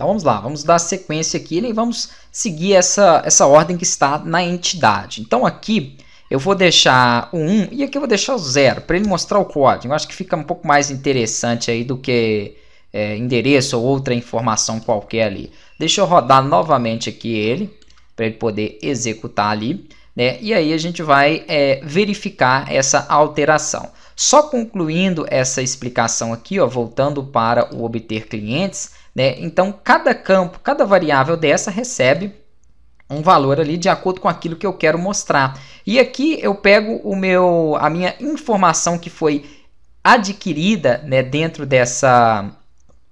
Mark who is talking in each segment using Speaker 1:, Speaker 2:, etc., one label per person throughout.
Speaker 1: Então vamos lá, vamos dar sequência aqui né, e vamos seguir essa, essa ordem que está na entidade. Então aqui eu vou deixar o 1 e aqui eu vou deixar o 0 para ele mostrar o código. Eu acho que fica um pouco mais interessante aí do que é, endereço ou outra informação qualquer ali. Deixa eu rodar novamente aqui ele para ele poder executar ali. Né? E aí a gente vai é, verificar essa alteração. Só concluindo essa explicação aqui, ó, voltando para o obter clientes, né? Então cada campo, cada variável dessa recebe um valor ali de acordo com aquilo que eu quero mostrar. E aqui eu pego o meu, a minha informação que foi adquirida né, dentro dessa,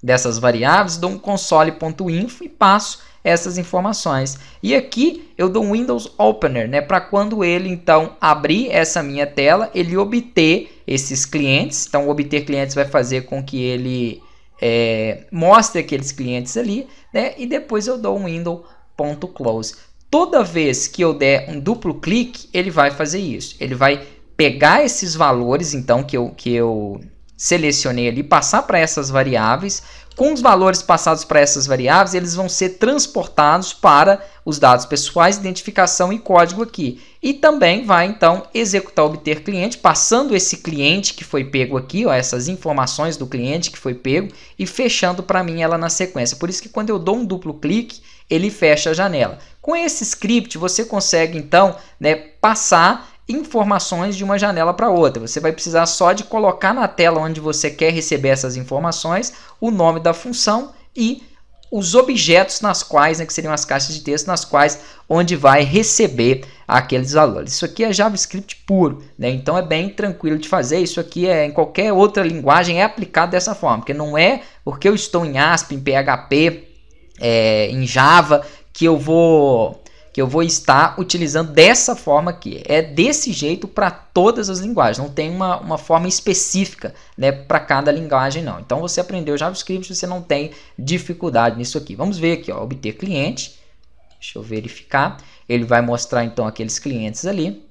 Speaker 1: dessas variáveis, dou um console.info e passo essas informações. E aqui eu dou um Windows Opener, né, para quando ele então abrir essa minha tela, ele obter esses clientes. Então, obter clientes vai fazer com que ele é, mostre aqueles clientes ali, né, e depois eu dou um close Toda vez que eu der um duplo clique, ele vai fazer isso. Ele vai pegar esses valores, então, que eu, que eu selecionei ali, passar para essas variáveis. Com os valores passados para essas variáveis, eles vão ser transportados para os dados pessoais, identificação e código aqui. E também vai, então, executar obter cliente, passando esse cliente que foi pego aqui, ó, essas informações do cliente que foi pego, e fechando para mim ela na sequência. Por isso que quando eu dou um duplo clique, ele fecha a janela. Com esse script, você consegue, então, né, passar informações de uma janela para outra. Você vai precisar só de colocar na tela onde você quer receber essas informações o nome da função e os objetos nas quais, né, que seriam as caixas de texto, nas quais onde vai receber aqueles valores. Isso aqui é JavaScript puro, né? então é bem tranquilo de fazer. Isso aqui é em qualquer outra linguagem é aplicado dessa forma, porque não é porque eu estou em ASP, em PHP, é, em Java, que eu vou que eu vou estar utilizando dessa forma aqui. É desse jeito para todas as linguagens, não tem uma, uma forma específica né, para cada linguagem não. Então você aprendeu JavaScript, você não tem dificuldade nisso aqui. Vamos ver aqui, ó, obter cliente, deixa eu verificar, ele vai mostrar então aqueles clientes ali.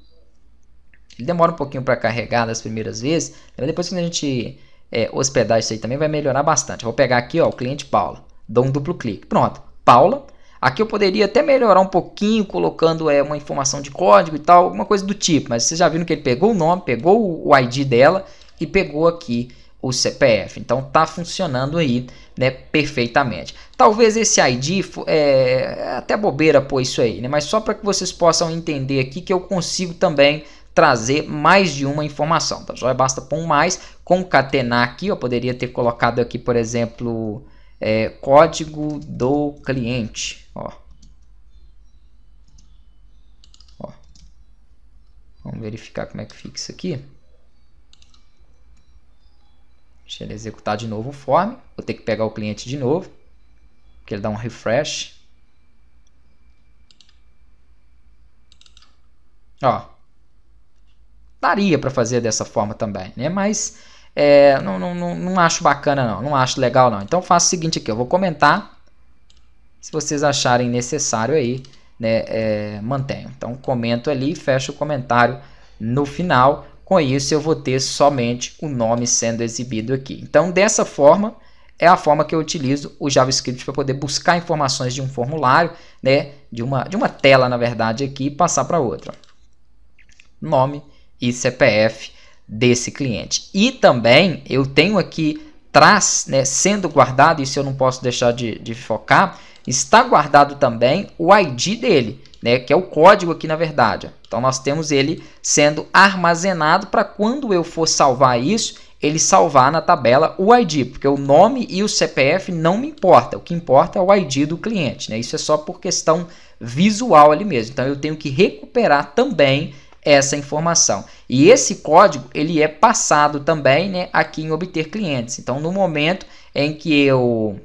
Speaker 1: Ele demora um pouquinho para carregar das primeiras vezes, mas depois que a gente é, hospedar isso aí também vai melhorar bastante. vou pegar aqui ó, o cliente Paula, dou um duplo clique, pronto, Paula Aqui eu poderia até melhorar um pouquinho colocando é, uma informação de código e tal, alguma coisa do tipo. Mas vocês já viram que ele pegou o nome, pegou o ID dela e pegou aqui o CPF. Então tá funcionando aí né, perfeitamente. Talvez esse ID é, é até bobeira pôr isso aí, né, mas só para que vocês possam entender aqui que eu consigo também trazer mais de uma informação. Tá? Só basta pôr um mais, concatenar aqui. Eu poderia ter colocado aqui, por exemplo é, código do cliente. Ó. ó. Vamos verificar como é que fica isso aqui. Deixa ele executar de novo o form. Vou ter que pegar o cliente de novo, porque ele dá um refresh. Ó, daria para fazer dessa forma também, né? Mas é, não, não, não, não acho bacana não, não acho legal não. Então faço o seguinte aqui, eu vou comentar. Se vocês acharem necessário aí, né, é, mantenho. Então comento ali e fecho o comentário no final. Com isso eu vou ter somente o nome sendo exibido aqui. Então dessa forma é a forma que eu utilizo o JavaScript para poder buscar informações de um formulário, né, de uma de uma tela na verdade aqui e passar para outra. Nome e CPF desse cliente. E também eu tenho aqui traz, né, sendo guardado, isso eu não posso deixar de, de focar, está guardado também o ID dele, né, que é o código aqui na verdade. Então nós temos ele sendo armazenado para quando eu for salvar isso, ele salvar na tabela o ID, porque o nome e o CPF não me importa, o que importa é o ID do cliente, né? Isso é só por questão visual ali mesmo. Então eu tenho que recuperar também essa informação. E esse código ele é passado também né, aqui em obter clientes. Então, no momento em que eu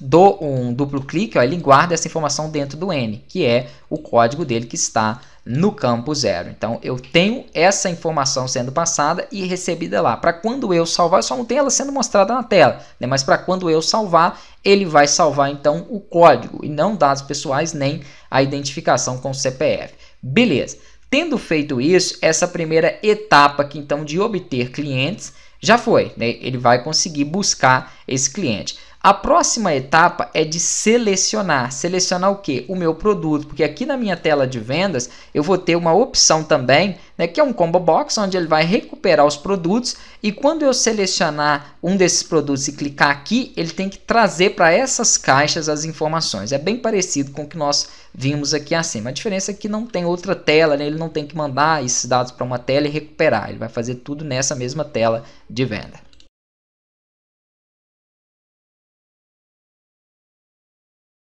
Speaker 1: dou um duplo clique, ó, ele guarda essa informação dentro do N, que é o código dele que está no campo zero. Então, eu tenho essa informação sendo passada e recebida lá. Para quando eu salvar, eu só não tenho ela sendo mostrada na tela, né? mas para quando eu salvar, ele vai salvar então o código e não dados pessoais nem a identificação com o CPF. Beleza. Tendo feito isso, essa primeira etapa que então de obter clientes já foi, né? ele vai conseguir buscar esse cliente. A próxima etapa é de selecionar. Selecionar o que? O meu produto, porque aqui na minha tela de vendas eu vou ter uma opção também, né, que é um combo box, onde ele vai recuperar os produtos e quando eu selecionar um desses produtos e clicar aqui, ele tem que trazer para essas caixas as informações. É bem parecido com o que nós vimos aqui acima. A diferença é que não tem outra tela, né? ele não tem que mandar esses dados para uma tela e recuperar. Ele vai fazer tudo nessa mesma tela de venda.